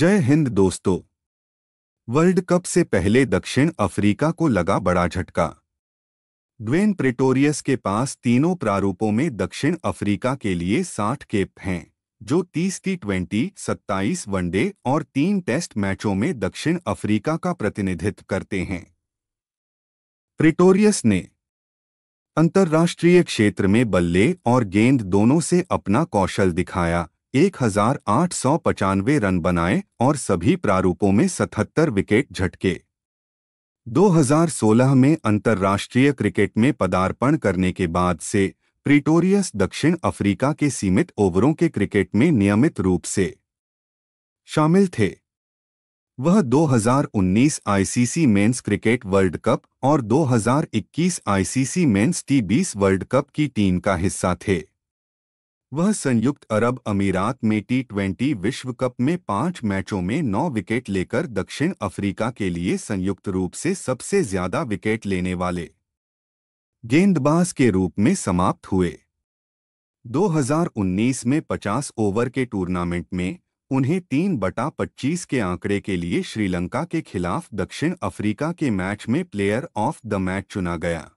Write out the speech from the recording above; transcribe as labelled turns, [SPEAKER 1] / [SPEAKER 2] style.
[SPEAKER 1] जय हिंद दोस्तों world cup से पहले दक्षिण अफ्रीका को लगा बड़ा झटका ड्वेन प्रेटोरियस के पास तीनों प्रारूपों में दक्षिण अफ्रीका के लिए 60 केप हैं जो 30 टी ट्वेंटी सत्ताईस वनडे और तीन टेस्ट मैचों में दक्षिण अफ्रीका का प्रतिनिधित्व करते हैं प्रिटोरियस ने अंतर्राष्ट्रीय क्षेत्र में बल्ले और गेंद दोनों से अपना कौशल दिखाया एक रन बनाए और सभी प्रारूपों में 77 विकेट झटके 2016 में अंतर्राष्ट्रीय क्रिकेट में पदार्पण करने के बाद से प्रिटोरियस दक्षिण अफ्रीका के सीमित ओवरों के क्रिकेट में नियमित रूप से शामिल थे वह 2019 ICC men's cricket world cup और 2021 आईसीसी मेंस टी बीस वर्ल्ड कप की टीम का हिस्सा थे वह संयुक्त अरब अमीरात में टी ट्वेंटी विश्व कप में पांच मैचों में नौ विकेट लेकर दक्षिण अफ्रीका के लिए संयुक्त रूप से सबसे ज्यादा विकेट लेने वाले गेंदबाज के रूप में समाप्त हुए 2019 में 50 ओवर के टूर्नामेंट में उन्हें तीन बटा पच्चीस के आंकड़े के लिए श्रीलंका के खिलाफ दक्षिण अफ्रीका के मैच में प्लेयर ऑफ द मैच चुना गया